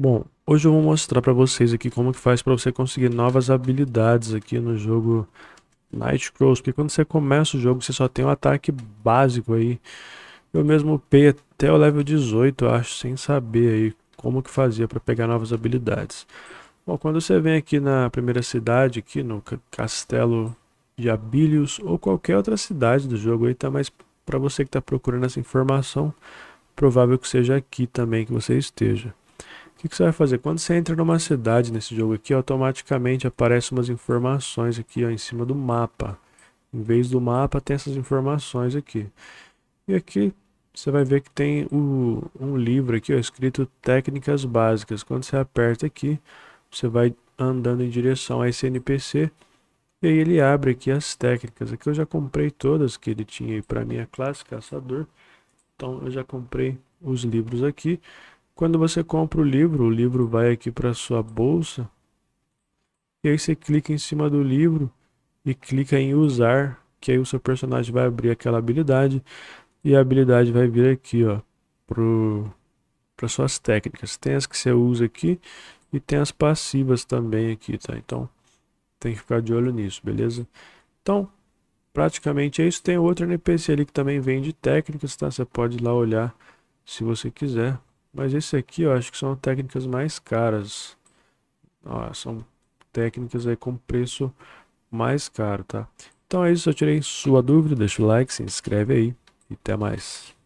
Bom, hoje eu vou mostrar para vocês aqui como que faz para você conseguir novas habilidades aqui no jogo Night porque quando você começa o jogo você só tem um ataque básico aí. Eu mesmo upei até o level 18, eu acho, sem saber aí como que fazia para pegar novas habilidades. Bom, quando você vem aqui na primeira cidade, aqui no Castelo de Abílios ou qualquer outra cidade do jogo aí, tá? Mas para você que está procurando essa informação, provável que seja aqui também que você esteja. O que, que, você vai fazer? Quando você entra numa cidade nesse jogo aqui, automaticamente aparecem umas informações aqui ó, em cima do mapa. Em vez do mapa, tem essas informações aqui. E aqui você vai ver que tem o, um livro aqui ó, escrito técnicas básicas. Quando você aperta aqui, você vai andando em direção a esse NPC. E aí ele abre aqui as técnicas. Aqui eu já comprei todas que ele tinha aí para minha classe, caçador. Então eu já comprei os livros aqui. Quando você compra o livro, o livro vai aqui para sua bolsa. E aí você clica em cima do livro e clica em usar, que aí o seu personagem vai abrir aquela habilidade e a habilidade vai vir aqui, ó, pro para suas técnicas. Tem as que você usa aqui e tem as passivas também aqui, tá? Então, tem que ficar de olho nisso, beleza? Então, praticamente é isso. Tem outro NPC ali que também vende técnicas, tá? Você pode ir lá olhar se você quiser. Mas esse aqui, eu acho que são técnicas mais caras. Ó, são técnicas aí com preço mais caro, tá? Então é isso, eu tirei sua dúvida, deixa o like, se inscreve aí e até mais.